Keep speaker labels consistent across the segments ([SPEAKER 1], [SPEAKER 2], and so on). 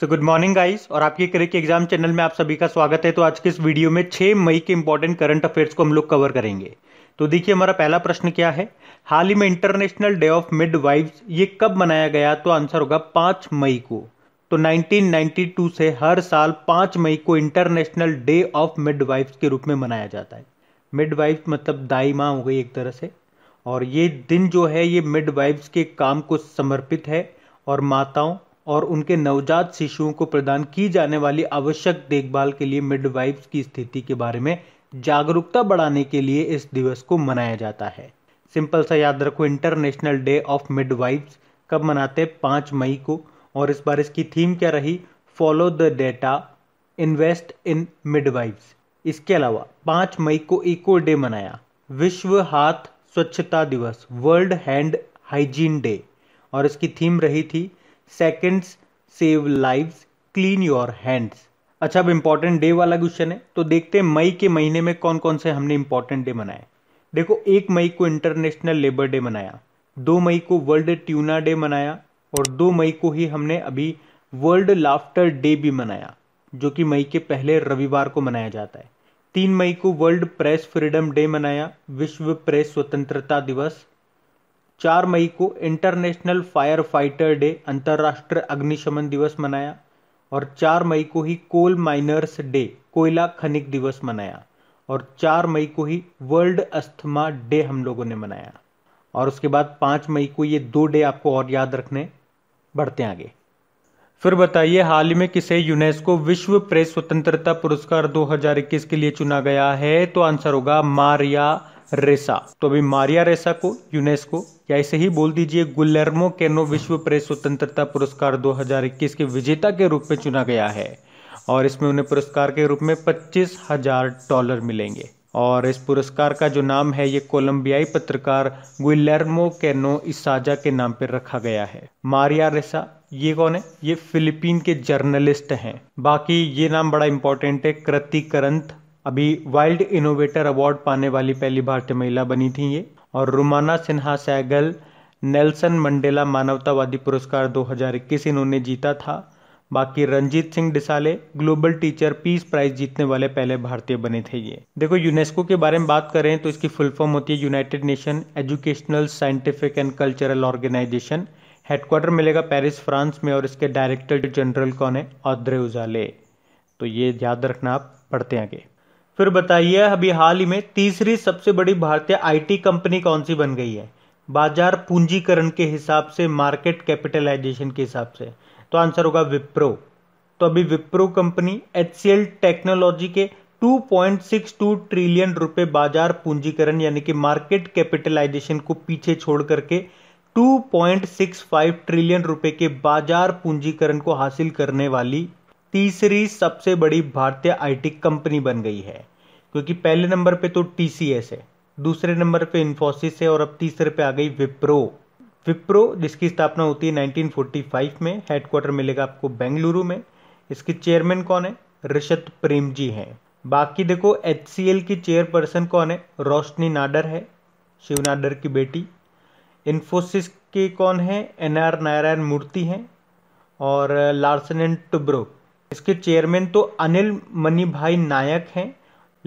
[SPEAKER 1] so good morning guys और आपके के एग्जाम चैनल में आप सभी का स्वागत है तो आज के इस वीडियो में 6 मई के इंपॉर्टेंट करंट अफेयर्स को हम लोग कवर करेंगे तो देखिए हमारा पहला प्रश्न क्या है हाल ही में इंटरनेशनल डे ऑफ मिड वाइफ्स ये कब मनाया गया तो आंसर होगा पांच मई को तो 1992 से हर साल पाँच मई को इंटरनेशनल डे ऑफ मिड के रूप में मनाया जाता है मिड मतलब दाई माँ हो गई एक तरह से और ये दिन जो है ये मिड के काम को समर्पित है और माताओं और उनके नवजात शिशुओं को प्रदान की जाने वाली आवश्यक देखभाल के लिए मिडवाइफ्स की स्थिति के बारे में जागरूकता बढ़ाने के लिए इस दिवस को मनाया जाता है सिंपल सा याद रखो इंटरनेशनल डे ऑफ मिडवाइफ्स कब मनाते हैं पाँच मई को और इस बार इसकी थीम क्या रही follow the data invest in midwives इसके अलावा पाँच मई को इको डे मनाया विश्व हाथ स्वच्छता दिवस वर्ल्ड हैंड हाइजीन डे और इसकी थीम रही थी seconds save lives clean your hands अच्छा अब इम्पॉर्टेंट डे वाला क्वेश्चन है तो देखते हैं मई के महीने में कौन कौन से हमने इम्पॉर्टेंट डे मनाए देखो एक मई को इंटरनेशनल लेबर डे मनाया दो मई को वर्ल्ड ट्यूना डे मनाया और दो मई को ही हमने अभी वर्ल्ड लाफ्टर डे भी मनाया जो कि मई के पहले रविवार को मनाया जाता है तीन मई को वर्ल्ड प्रेस फ्रीडम डे मनाया विश्व प्रेस स्वतंत्रता दिवस चार मई को इंटरनेशनल फायर फाइटर डे अंतर्राष्ट्रीय अग्निशमन दिवस मनाया और चार मई को ही कोल माइनर्स डे कोयला खनिक दिवस मनाया और चार मई को ही वर्ल्ड अस्थमा डे हम लोगों ने मनाया और उसके बाद पाँच मई को ये दो डे आपको और याद रखने बढ़ते आगे फिर बताइए हाल ही में किसे यूनेस्को विश्व प्रेस स्वतंत्रता पुरस्कार 2021 के लिए चुना गया है तो आंसर होगा मारिया रेसा तो अभी मारिया रेसा को यूनेस्को या इसे ही बोल दीजिए गुलेर्मो कैनो विश्व प्रेस स्वतंत्रता पुरस्कार 2021 के विजेता के रूप में चुना गया है और इसमें उन्हें पुरस्कार के रूप में पच्चीस हजार डॉलर मिलेंगे और इस पुरस्कार का जो नाम है ये कोलंबियाई पत्रकार गुइलर्मो कैनो इसाजा के नाम पर रखा गया है मारिया रेसा ये कौन है ये फिलीपीन के जर्नलिस्ट हैं बाकी ये नाम बड़ा इंपॉर्टेंट है कृति करंत अभी वाइल्ड इनोवेटर अवार्ड पाने वाली पहली भारतीय महिला बनी थी ये और रुमाना सिन्हा सैगल नेल्सन मंडेला मानवतावादी पुरस्कार 2021 इन्होंने जीता था बाकी Ranjit Singh Disale global teacher peace prize जीतने वाले पहले भारतीय बने थे ये देखो यूनेस्को के बारे में बात करें तो इसकी फुल फॉर्म होती है United Nation Educational Scientific and Cultural Organization headquarter मिलेगा पेरिस फ्रांस में और इसके डायरेक्टर जनरल कौन है औद्रे उजाले तो ये याद रखना आप पढ़ते आगे फिर बताइए अभी हाल ही में तीसरी सबसे बड़ी भारतीय आईटी कंपनी कौन सी बन गई है बाजार पूंजीकरण के हिसाब से मार्केट कैपिटलाइजेशन के हिसाब से तो आंसर होगा विप्रो तो अभी विप्रो कंपनी एच टेक्नोलॉजी के 2.62 ट्रिलियन रुपए बाजार पूंजीकरण यानी कि मार्केट कैपिटलाइजेशन को पीछे छोड़ करके 2.65 ट्रिलियन रुपए के बाजार पूंजीकरण को हासिल करने वाली तीसरी सबसे बड़ी भारतीय आईटी कंपनी बन गई है क्योंकि पहले नंबर पे तो टीसीएस है दूसरे नंबर पे इंफोसिस है और अब तीसरे पे आ गई विप्रो विप्रो जिसकी स्थापना होती है 1945 में हेडक्वार्टर मिलेगा आपको बेंगलुरु में इसके चेयरमैन कौन है रिशत प्रेम जी हैं बाकी देखो एच सी एल की चेयरपर्सन कौन है रोशनी नाडर है शिव नाडर की बेटी इन्फोसिस के कौन है एन आर नारायण मूर्ति हैं और लार्सन एंड टुब्रो इसके चेयरमैन तो अनिल मनी भाई नायक हैं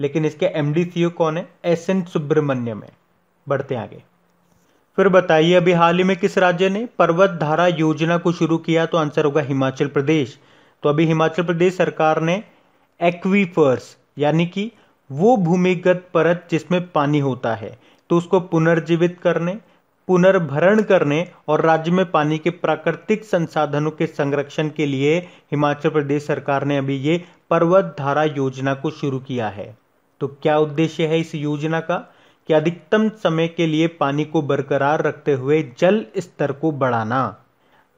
[SPEAKER 1] लेकिन इसके एम डी सी ओ कौन है एस एन सुब्रमण्यम है बढ़ते आगे फिर बताइए अभी हाल ही में किस राज्य ने पर्वत धारा योजना को शुरू किया तो आंसर होगा हिमाचल प्रदेश तो अभी हिमाचल प्रदेश सरकार ने एक्वीफर्स यानी कि वो भूमिगत परत जिसमें पानी होता है तो उसको पुनर्जीवित करने पुनर्भरण करने और राज्य में पानी के प्राकृतिक संसाधनों के संरक्षण के लिए हिमाचल प्रदेश सरकार ने अभी ये पर्वत धारा योजना को शुरू किया है तो क्या उद्देश्य है इस योजना का कि अधिकतम समय के लिए पानी को बरकरार रखते हुए जल स्तर को बढ़ाना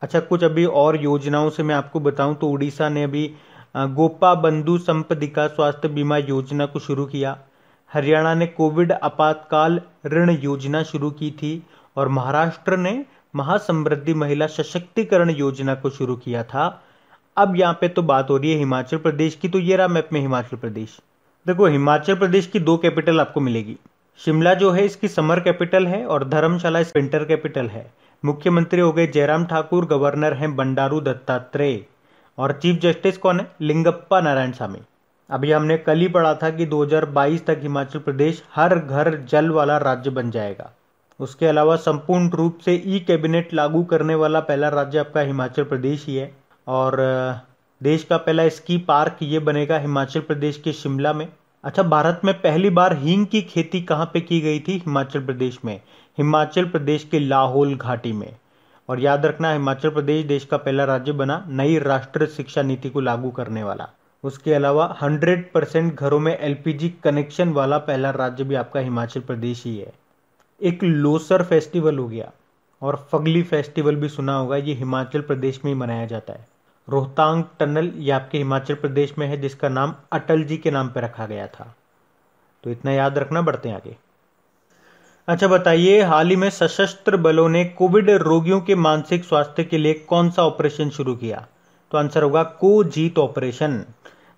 [SPEAKER 1] अच्छा कुछ अभी और योजनाओं से मैं आपको बताऊं तो उड़ीसा ने अभी गोपा बंधु संपदिका स्वास्थ्य बीमा योजना को शुरू किया हरियाणा ने कोविड आपातकाल ऋण योजना शुरू की थी और महाराष्ट्र ने महासमृद्धि महिला सशक्तिकरण योजना को शुरू किया था अब यहाँ पे तो बात हो रही है हिमाचल प्रदेश की तो ये रहा मैप में हिमाचल प्रदेश देखो हिमाचल प्रदेश की दो कैपिटल आपको मिलेगी शिमला जो है इसकी समर कैपिटल है और धर्मशाला विंटर कैपिटल है मुख्यमंत्री हो गए जयराम ठाकुर गवर्नर हैं बंडारू दत्तात्रेय और चीफ जस्टिस कौन है लिंगप्पा नारायण स्वामी अभी हमने कल ही पढ़ा था कि 2022 तक हिमाचल प्रदेश हर घर जल वाला राज्य बन जाएगा उसके अलावा संपूर्ण रूप से ई कैबिनेट लागू करने वाला पहला राज्य आपका हिमाचल प्रदेश ही है और देश का पहला स्की पार्क ये बनेगा हिमाचल प्रदेश के शिमला में अच्छा भारत में पहली बार हींग की खेती कहाँ पे की गई थी हिमाचल प्रदेश में हिमाचल प्रदेश के लाहौल घाटी में और याद रखना हिमाचल प्रदेश देश का पहला राज्य बना नई राष्ट्रीय शिक्षा नीति को लागू करने वाला उसके अलावा 100 परसेंट घरों में एलपीजी कनेक्शन वाला पहला राज्य भी आपका हिमाचल प्रदेश ही है एक लोसर फेस्टिवल हो गया और फगली फेस्टिवल भी सुना होगा ये हिमाचल प्रदेश में ही मनाया जाता है रोहतांग टनल ये आपके हिमाचल प्रदेश में है जिसका नाम अटल जी के नाम पर रखा गया था तो इतना याद रखना बढ़ते हैं आगे अच्छा बताइए हाल ही में सशस्त्र बलों ने कोविड रोगियों के मानसिक स्वास्थ्य के लिए कौन सा ऑपरेशन शुरू किया तो आंसर होगा को जीत ऑपरेशन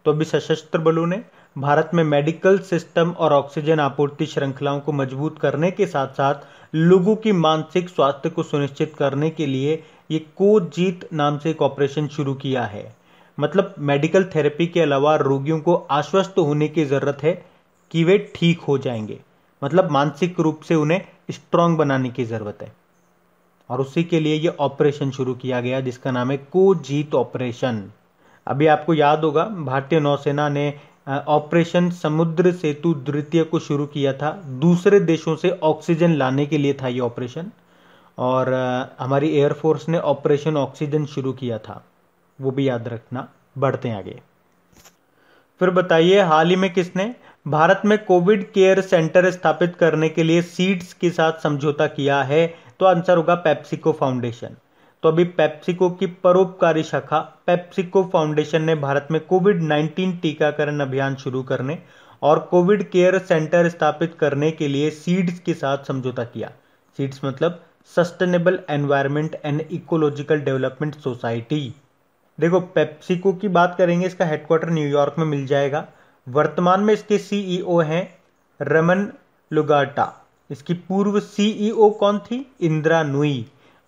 [SPEAKER 1] तो अभी सशस्त्र बलों ने भारत में मेडिकल सिस्टम और ऑक्सीजन आपूर्ति श्रृंखलाओं को मजबूत करने के साथ साथ लोगों की मानसिक स्वास्थ्य को सुनिश्चित करने के लिए ये जीत नाम से एक ऑपरेशन शुरू किया है मतलब मेडिकल थेरेपी के अलावा रोगियों को आश्वस्त होने की ज़रूरत है कि वे ठीक हो जाएंगे मतलब मानसिक रूप से उन्हें स्ट्रांग बनाने की ज़रूरत है और उसी के लिए ये ऑपरेशन शुरू किया गया जिसका नाम है को जीत ऑपरेशन अभी आपको याद होगा भारतीय नौसेना ने ऑपरेशन समुद्र सेतु द्वितीय को शुरू किया था दूसरे देशों से ऑक्सीजन लाने के लिए था ये ऑपरेशन और हमारी एयरफोर्स ने ऑपरेशन ऑक्सीजन शुरू किया था वो भी याद रखना बढ़ते हैं आगे फिर बताइए हाल ही में किसने भारत में कोविड केयर सेंटर स्थापित करने के लिए सीड्स के साथ समझौता किया है तो आंसर होगा पेप्सिको फाउंडेशन तो अभी पेप्सिको की परोपकारी शाखा पेप्सिको फाउंडेशन ने भारत में कोविड 19 टीकाकरण अभियान शुरू करने और कोविड केयर सेंटर स्थापित करने के लिए सीड्स के साथ समझौता किया सीड्स मतलब sustainable environment and ecological development society देखो पेप्सिको की बात करेंगे इसका हेडक्वार्टर न्यूयॉर्क में मिल जाएगा वर्तमान में इसके सीईओ e हैं रमन लुगाटा इसकी पूर्व सीईओ e कौन थी इंदिरा नुई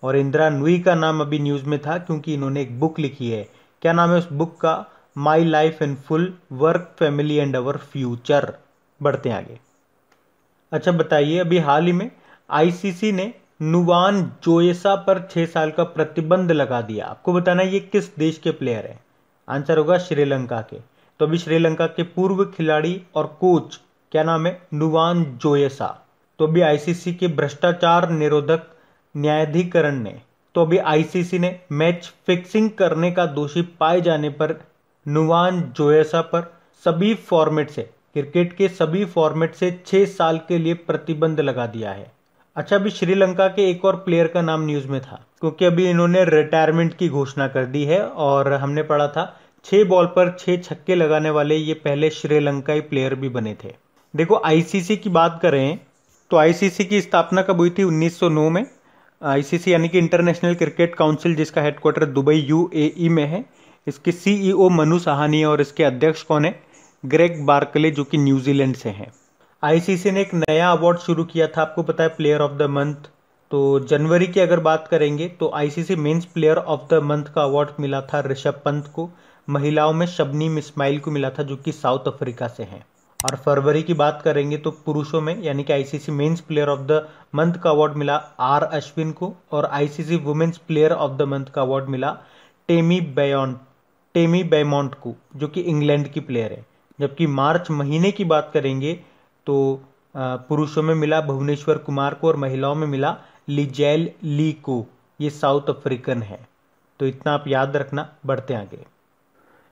[SPEAKER 1] और इंदिरा नुई का नाम अभी न्यूज़ में था क्योंकि इन्होंने एक बुक लिखी है क्या नाम है उस बुक का my life in full work family and our future बढ़ते आगे अच्छा बताइए अभी हाल ही में आईसीसी ने नुवान जोएसा पर छह साल का प्रतिबंध लगा दिया आपको बताना ये किस देश के प्लेयर है आंसर होगा श्रीलंका के तो अभी श्रीलंका के पूर्व खिलाड़ी और कोच क्या नाम है नुवान जोएसा तो अभी आईसीसी के भ्रष्टाचार निरोधक न्यायाधिकरण ने तो अभी आईसीसी ने मैच फिक्सिंग करने का दोषी पाए जाने पर नुवान जोएसा पर सभी फॉर्मेट से क्रिकेट के सभी फॉर्मेट से छह साल के लिए प्रतिबंध लगा दिया है अच्छा अभी श्रीलंका के एक और प्लेयर का नाम न्यूज़ में था क्योंकि अभी इन्होंने रिटायरमेंट की घोषणा कर दी है और हमने पढ़ा था छह बॉल पर छह छक्के लगाने वाले ये पहले श्रीलंकाई प्लेयर भी बने थे देखो आईसीसी की बात करें तो आईसीसी की स्थापना कब हुई थी 1909 में आईसीसी यानी कि इंटरनेशनल क्रिकेट काउंसिल जिसका हेडक्वार्टर दुबई यू e में है इसके सीईओ e मनु सहानी और इसके अध्यक्ष कौन है ग्रेग बार्कले जो कि न्यूजीलैंड से हैं आईसीसी ने एक नया अवार्ड शुरू किया था आपको पता है प्लेयर ऑफ द मंथ तो जनवरी की अगर बात करेंगे तो ICC men's player of the month का अवार्ड मिला था ऋषभ पंत को महिलाओं में शबनीम इस्माइल को मिला था जो कि साउथ अफ्रीका से हैं और फरवरी की बात करेंगे तो पुरुषों में यानी कि ICC men's player of the month का अवार्ड मिला आर अश्विन को और ICC women's player of the month का अवार्ड मिला टेमी बेयॉन्ट टेमी बेमोंट को जो कि इंग्लैंड की प्लेयर है जबकि मार्च महीने की बात करेंगे तो पुरुषों में मिला भुवनेश्वर कुमार को और महिलाओं में मिला लिजेल ली को ये साउथ अफ्रीकन है तो इतना आप याद रखना बढ़ते आगे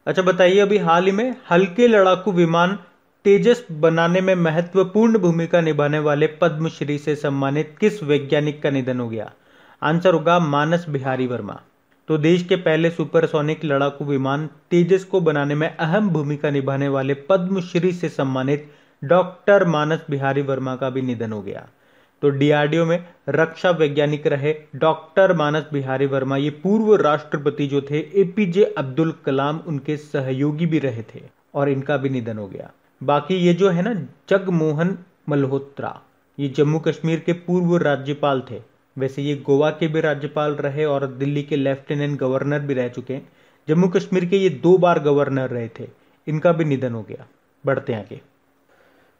[SPEAKER 1] अच्छा बताइए अभी हाल ही में हल्के लड़ाकू विमान तेजस बनाने में महत्वपूर्ण भूमिका निभाने वाले पद्मश्री से सम्मानित किस वैज्ञानिक का निधन हो गया आंसर होगा मानस बिहारी वर्मा तो देश के पहले सुपरसोनिक लड़ाकू विमान तेजस को बनाने में अहम भूमिका निभाने वाले पद्मश्री से सम्मानित डॉक्टर मानस बिहारी वर्मा का भी निधन हो गया तो डीआरडीओ में रक्षा वैज्ञानिक रहे डॉक्टर मानस बिहारी वर्मा ये पूर्व राष्ट्रपति जो थे एपीजे अब्दुल कलाम उनके सहयोगी भी रहे थे और इनका भी निधन हो गया बाकी ये जो है ना जगमोहन मल्होत्रा ये जम्मू कश्मीर के पूर्व राज्यपाल थे वैसे ये गोवा के भी राज्यपाल रहे और दिल्ली के लेफ्टिनेंट गवर्नर भी रह चुके हैं जम्मू कश्मीर के ये दो बार गवर्नर रहे थे इनका भी निधन हो गया बढ़ते आगे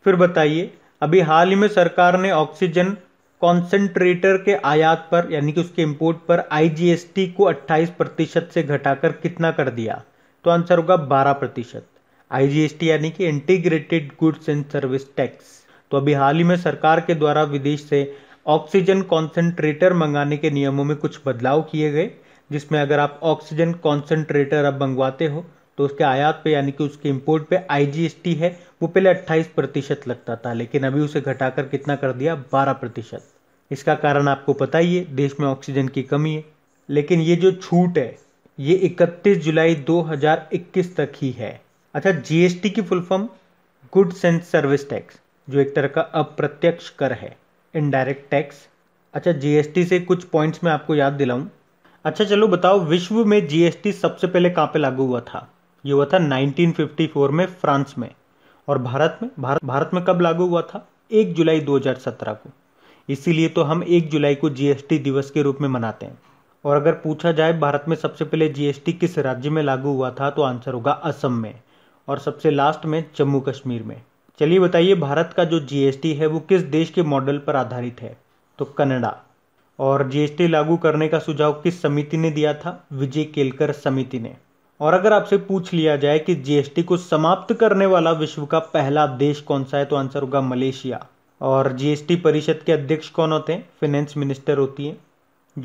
[SPEAKER 1] फिर बताइए अभी हाल ही में सरकार ने ऑक्सीजन कॉन्सेंट्रेटर के आयात पर यानी कि उसके इंपोर्ट पर आईजीएसटी को 28 प्रतिशत से घटाकर कितना कर दिया तो आंसर होगा 12 प्रतिशत आईजीएसटी यानी कि integrated goods and service tax तो अभी हाल ही में सरकार के द्वारा विदेश से ऑक्सीजन कॉन्सेंट्रेटर मंगाने के नियमों में कुछ बदलाव किए गए जिसमें अगर आप ऑक्सीजन कॉन्सेंट्रेटर अब मंगवाते हो तो उसके आयात पे यानी कि उसके इंपोर्ट पे आईजीएसटी है वो पहले 28 प्रतिशत लगता था लेकिन अभी उसे घटाकर कितना कर दिया बारह प्रतिशत इसका कारण आपको पता ही है देश में ऑक्सीजन की कमी है लेकिन ये जो छूट है ये 31 जुलाई 2021 तक ही है अच्छा जीएसटी की full form goods and service tax जो एक तरह का अप्रत्यक्ष कर है इनडायरेक्ट टैक्स अच्छा जीएसटी से कुछ पॉइंट्स मैं आपको याद दिलाऊं अच्छा चलो बताओ विश्व में जीएसटी सबसे पहले कहाँ पे लागू हुआ था ये हुआ था 1954 में फ्रांस में और भारत में भारत भारत में कब लागू हुआ था एक जुलाई 2017 को इसीलिए तो हम एक जुलाई को जीएसटी दिवस के रूप में मनाते हैं और अगर पूछा जाए भारत में सबसे पहले जीएसटी किस राज्य में लागू हुआ था तो आंसर होगा असम में और सबसे लास्ट में जम्मू कश्मीर में चलिए बताइए भारत का जो जीएसटी है वो किस देश के मॉडल पर आधारित है तो कनाडा और जीएसटी लागू करने का सुझाव किस समिति ने दिया था विजय केलकर समिति ने और अगर आपसे पूछ लिया जाए कि जीएसटी को समाप्त करने वाला विश्व का पहला देश कौन सा है तो आंसर होगा मलेशिया और जीएसटी परिषद के अध्यक्ष कौन होते हैं फाइनेंस मिनिस्टर होती है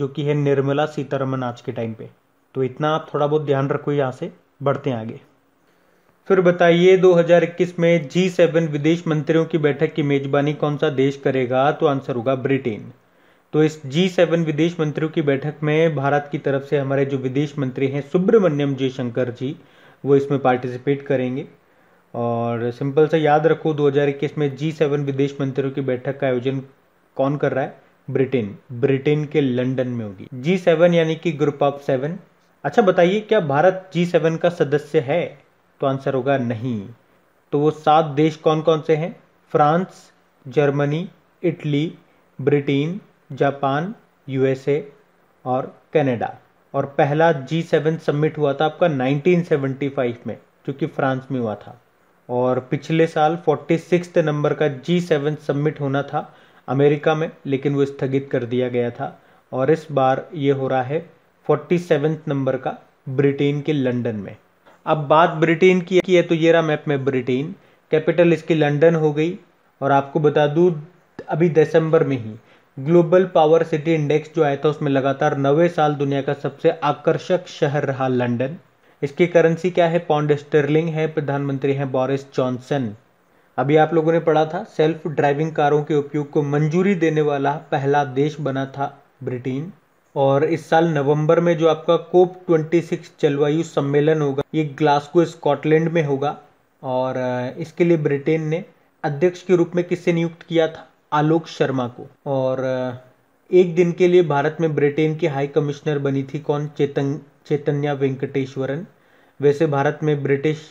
[SPEAKER 1] जो कि है निर्मला सीतारमन आज के टाइम पे तो इतना आप थोड़ा बहुत ध्यान रखो यहाँ से बढ़ते हैं आगे फिर बताइए 2021 में जी सेवन विदेश मंत्रियों की बैठक की मेजबानी कौन सा देश करेगा तो आंसर होगा ब्रिटेन तो इस जी सेवन विदेश मंत्रियों की बैठक में भारत की तरफ से हमारे जो विदेश मंत्री हैं सुब्रमण्यम जयशंकर जी वो इसमें पार्टिसिपेट करेंगे और सिंपल से याद रखो 2021 में जी सेवन विदेश मंत्रियों की बैठक का आयोजन कौन कर रहा है ब्रिटेन ब्रिटेन के लंदन में होगी जी सेवन यानी कि ग्रुप ऑफ सेवन अच्छा बताइए क्या भारत जी सेवन का सदस्य है तो आंसर होगा नहीं तो वो सात देश कौन कौन से हैं France Germany Italy Britain Japan USA और कनाडा और पहला जी सेवन समिट हुआ था आपका 1975 में जो कि फ्रांस में हुआ था और पिछले साल फोर्टी सिक्स नंबर का जी सेवन समिट होना था अमेरिका में लेकिन वो स्थगित कर दिया गया था और इस बार ये हो रहा है फोर्टी सेवन नंबर का ब्रिटेन के लंदन में अब बात ब्रिटेन की है तो ये रहा मैप में ब्रिटेन कैपिटल इसकी लंदन हो गई और आपको बता दूँ अभी दिसंबर में ही ग्लोबल पावर सिटी इंडेक्स जो आया था उसमें लगातार नवे साल दुनिया का सबसे आकर्षक शहर रहा लंदन इसकी करेंसी क्या है पौंड स्टर्लिंग है प्रधानमंत्री हैं बोरिस जॉनसन अभी आप लोगों ने पढ़ा था सेल्फ ड्राइविंग कारों के उपयोग को मंजूरी देने वाला पहला देश बना था ब्रिटेन और इस साल नवंबर में जो आपका कोप 26 जलवायु सम्मेलन होगा ये ग्लासगो स्कॉटलैंड में होगा और इसके लिए ब्रिटेन ने अध्यक्ष के रूप में किससे नियुक्त किया था आलोक शर्मा को और एक दिन के लिए भारत में ब्रिटेन की हाई कमिश्नर बनी थी कौन चेतन चैतन्या वेंकटेश्वरन वैसे भारत में ब्रिटिश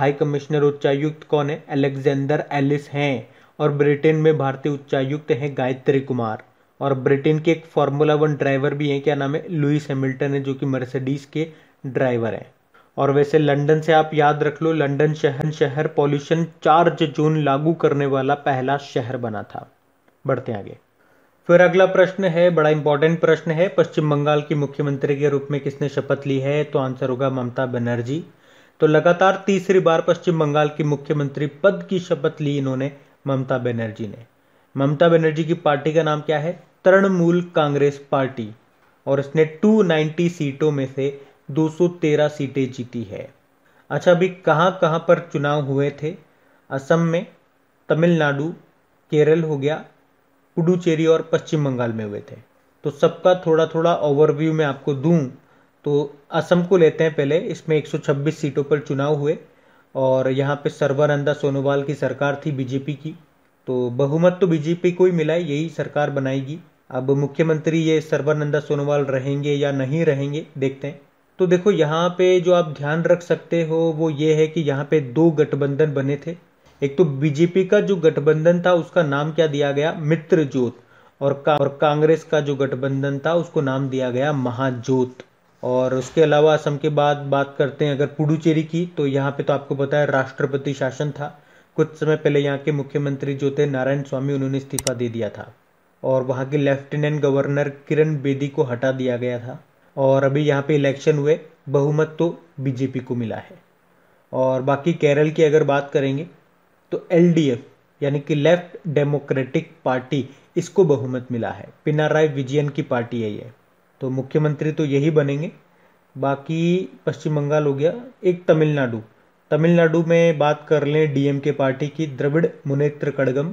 [SPEAKER 1] हाई कमिश्नर उच्चायुक्त कौन है अलेक्जेंडर एलिस हैं और ब्रिटेन में भारतीय उच्चायुक्त हैं गायत्री कुमार और ब्रिटेन के एक फार्मूला वन ड्राइवर भी हैं क्या नाम है लुइस हैमिल्टन है जो कि मर्सिडीज़ के ड्राइवर हैं और वैसे लंदन से आप याद रख लो लंदन शहर शहर पॉल्यूशन चार्ज जोन लागू करने वाला पहला शहर बना था बढ़ते आगे फिर अगला प्रश्न है बड़ा इंपॉर्टेंट प्रश्न है पश्चिम बंगाल की मुख्यमंत्री के रूप में किसने शपथ ली है तो आंसर होगा ममता बनर्जी तो लगातार तीसरी बार पश्चिम बंगाल की मुख्यमंत्री पद की शपथ ली इन्होंने ममता बनर्जी ने ममता बनर्जी की पार्टी का नाम क्या है तृणमूल कांग्रेस पार्टी और इसने 290 सीटों में से 213 सीटें जीती है अच्छा अभी कहाँ कहाँ पर चुनाव हुए थे असम में तमिलनाडु केरल हो गया पुडुचेरी और पश्चिम बंगाल में हुए थे तो सबका थोड़ा थोड़ा ओवरव्यू मैं आपको दूं तो असम को लेते हैं पहले इसमें 126 सीटों पर चुनाव हुए और यहाँ पे सर्वानंदा सोनोवाल की सरकार थी बीजेपी की तो बहुमत तो बीजेपी को ही मिला है यही सरकार बनाएगी अब मुख्यमंत्री ये सर्वानंदा सोनोवाल रहेंगे या नहीं रहेंगे देखते हैं तो देखो यहाँ पे जो आप ध्यान रख सकते हो वो ये है कि यहाँ पे दो गठबंधन बने थे एक तो बीजेपी का जो गठबंधन था उसका नाम क्या दिया गया मित्र ज्योत और का, और कांग्रेस का जो गठबंधन था उसको नाम दिया गया महाज्योत और उसके अलावा असम के बाद बात करते हैं अगर पुडुचेरी की तो यहाँ पे तो आपको पता है राष्ट्रपति शासन था कुछ समय पहले यहाँ के मुख्यमंत्री जो थे नारायण स्वामी उन्होंने इस्तीफा दे दिया था और वहाँ के लेफ्टिनेंट गवर्नर किरण बेदी को हटा दिया गया था और अभी यहाँ पे इलेक्शन हुए बहुमत तो बीजेपी को मिला है और बाकी केरल की अगर बात करेंगे तो एलडीएफ यानी कि लेफ्ट डेमोक्रेटिक पार्टी इसको बहुमत मिला है पिनाराय विजयन की पार्टी है ये तो मुख्यमंत्री तो यही बनेंगे बाकी पश्चिम बंगाल हो गया एक तमिलनाडु तमिलनाडु में बात कर लें डीएम के पार्टी की द्रविड़ मुनेत्र कड़गम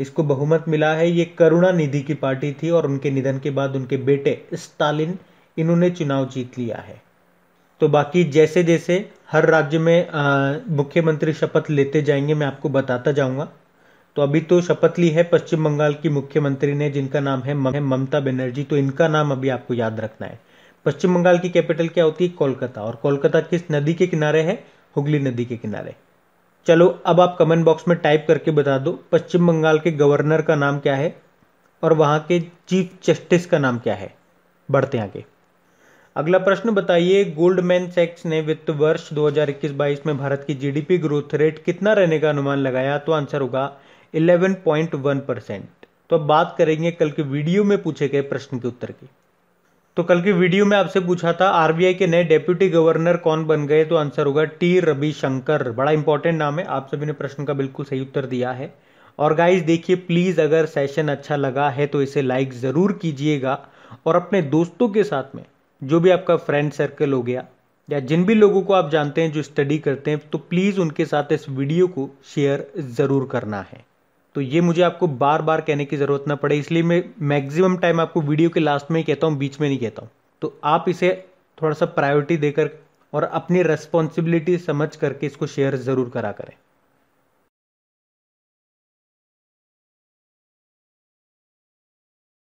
[SPEAKER 1] इसको बहुमत मिला है ये करुणा निधि की पार्टी थी और उनके निधन के बाद उनके बेटे स्टालिन इन्होंने चुनाव जीत लिया है तो बाकी जैसे जैसे हर राज्य में मुख्यमंत्री शपथ लेते जाएंगे मैं आपको बताता जाऊंगा तो अभी तो शपथ ली है पश्चिम बंगाल की मुख्यमंत्री ने जिनका नाम है ममता बनर्जी तो इनका नाम अभी आपको याद रखना है पश्चिम बंगाल की कैपिटल क्या होती है कोलकाता और कोलकाता किस नदी के किनारे है हुगली नदी के किनारे चलो अब आप कमेंट बॉक्स में टाइप करके बता दो पश्चिम बंगाल के गवर्नर का नाम क्या है और वहाँ के चीफ जस्टिस का नाम क्या है बढ़ते हैं आगे अगला प्रश्न बताइए गोल्डमैन सेक्स ने वित्त वर्ष 2021-22 में भारत की जीडीपी ग्रोथ रेट कितना रहने का अनुमान लगाया तो आंसर होगा 11.1 परसेंट तो अब बात करेंगे कल के वीडियो में पूछे गए प्रश्न के उत्तर की तो कल की वीडियो में आपसे पूछा था आरबीआई के नए डेप्यूटी गवर्नर कौन बन गए तो आंसर होगा टी रविशंकर बड़ा इंपॉर्टेंट नाम है आप सभी ने प्रश्न का बिल्कुल सही उत्तर दिया है और गाइज देखिए प्लीज़ अगर सेशन अच्छा लगा है तो इसे लाइक ज़रूर कीजिएगा और अपने दोस्तों के साथ में जो भी आपका फ्रेंड सर्कल हो गया या जिन भी लोगों को आप जानते हैं जो स्टडी करते हैं तो प्लीज़ उनके साथ इस वीडियो को शेयर ज़रूर करना है तो ये मुझे आपको बार बार कहने की ज़रूरत ना पड़े इसलिए मैं मैक्सिमम टाइम आपको वीडियो के लास्ट में ही कहता हूँ बीच में नहीं कहता हूँ तो आप इसे थोड़ा सा प्रायोरिटी देकर और अपनी रेस्पॉन्सिबिलिटी समझ करके इसको शेयर ज़रूर करा करें